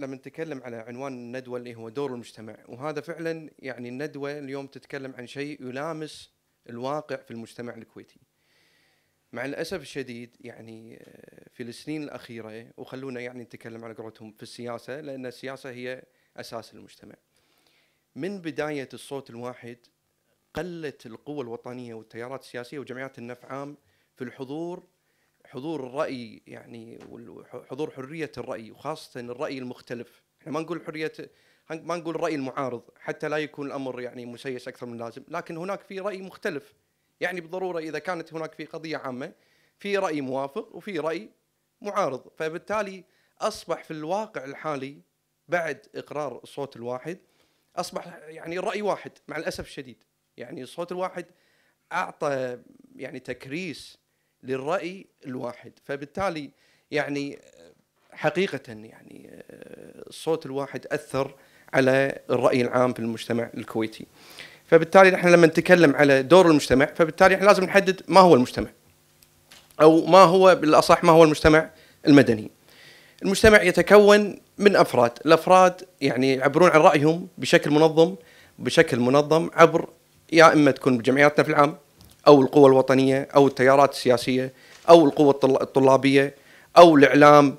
لما نتكلم على عنوان الندوه اللي هو دور المجتمع وهذا فعلا يعني الندوه اليوم تتكلم عن شيء يلامس الواقع في المجتمع الكويتي. مع الاسف الشديد يعني آه، في السنين الاخيره وخلونا يعني نتكلم على قولتهم في السياسه لان السياسه هي اساس المجتمع. من بدايه الصوت الواحد قلت القوى الوطنيه والتيارات السياسيه وجمعيات النفع عام في الحضور حضور الراي يعني حضور حريه الراي وخاصه الراي المختلف احنا ما نقول حريه ما نقول الراي المعارض حتى لا يكون الامر يعني مسيس اكثر من اللازم لكن هناك في راي مختلف يعني بالضروره اذا كانت هناك في قضيه عامه في راي موافق وفي راي معارض فبالتالي اصبح في الواقع الحالي بعد اقرار الصوت الواحد اصبح يعني الراي واحد مع الاسف الشديد يعني الصوت الواحد اعطى يعني تكريس للرأي الواحد فبالتالي يعني حقيقة يعني الصوت آه، الواحد أثر على الرأي العام في المجتمع الكويتي فبالتالي نحن لما نتكلم على دور المجتمع فبالتالي احنا لازم نحدد ما هو المجتمع أو ما هو بالأصح ما هو المجتمع المدني المجتمع يتكون من أفراد الأفراد يعني يعبرون عن رأيهم بشكل منظم بشكل منظم عبر يا إما تكون بجمعياتنا في العام او القوى الوطنيه او التيارات السياسيه او القوى الطلابيه او الاعلام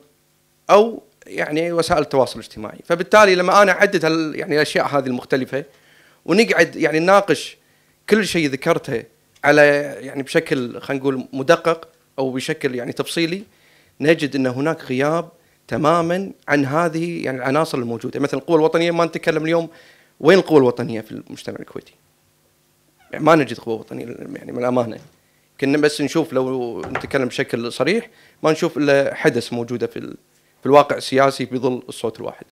او يعني وسائل التواصل الاجتماعي، فبالتالي لما انا اعدد يعني الاشياء هذه المختلفه ونقعد يعني نناقش كل شيء ذكرته على يعني بشكل خلينا نقول مدقق او بشكل يعني تفصيلي نجد ان هناك غياب تماما عن هذه يعني العناصر الموجوده، مثلا القوى الوطنيه ما نتكلم اليوم وين القوى الوطنيه في المجتمع الكويتي؟ يعني ما نجد قوه وطنيه يعني, يعني من الامانه كنا بس نشوف لو نتكلم بشكل صريح ما نشوف الا حدث موجوده في في الواقع السياسي في ظل الصوت الواحد